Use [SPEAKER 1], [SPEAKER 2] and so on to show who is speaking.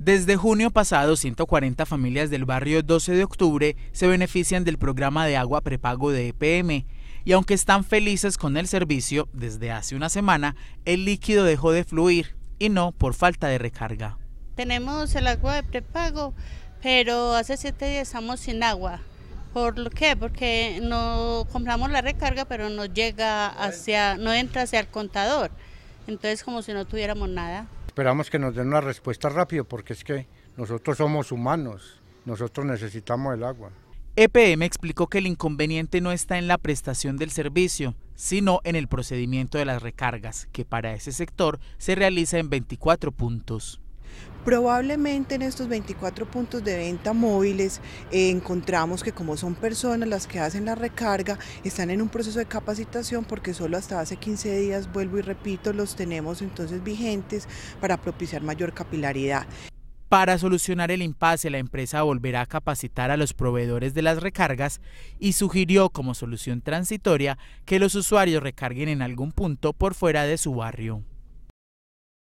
[SPEAKER 1] Desde junio pasado, 140 familias del barrio 12 de octubre se benefician del programa de agua prepago de EPM y aunque están felices con el servicio, desde hace una semana el líquido dejó de fluir y no por falta de recarga.
[SPEAKER 2] Tenemos el agua de prepago, pero hace siete días estamos sin agua. ¿Por qué? Porque no compramos la recarga, pero no llega hacia, no entra hacia el contador. Entonces, como si no tuviéramos nada
[SPEAKER 3] esperamos que nos den una respuesta rápida porque es que nosotros somos humanos, nosotros necesitamos el agua. EPM
[SPEAKER 1] explicó que el inconveniente no está en la prestación del servicio, sino en el procedimiento de las recargas, que para ese sector se realiza en 24 puntos.
[SPEAKER 4] Probablemente en estos 24 puntos de venta móviles eh, encontramos que como son personas las que hacen la recarga, están en un proceso de capacitación porque solo hasta hace 15 días, vuelvo y repito, los tenemos entonces vigentes para propiciar mayor capilaridad.
[SPEAKER 1] Para solucionar el impasse, la empresa volverá a capacitar a los proveedores de las recargas y sugirió como solución transitoria que los usuarios recarguen en algún punto por fuera de su barrio.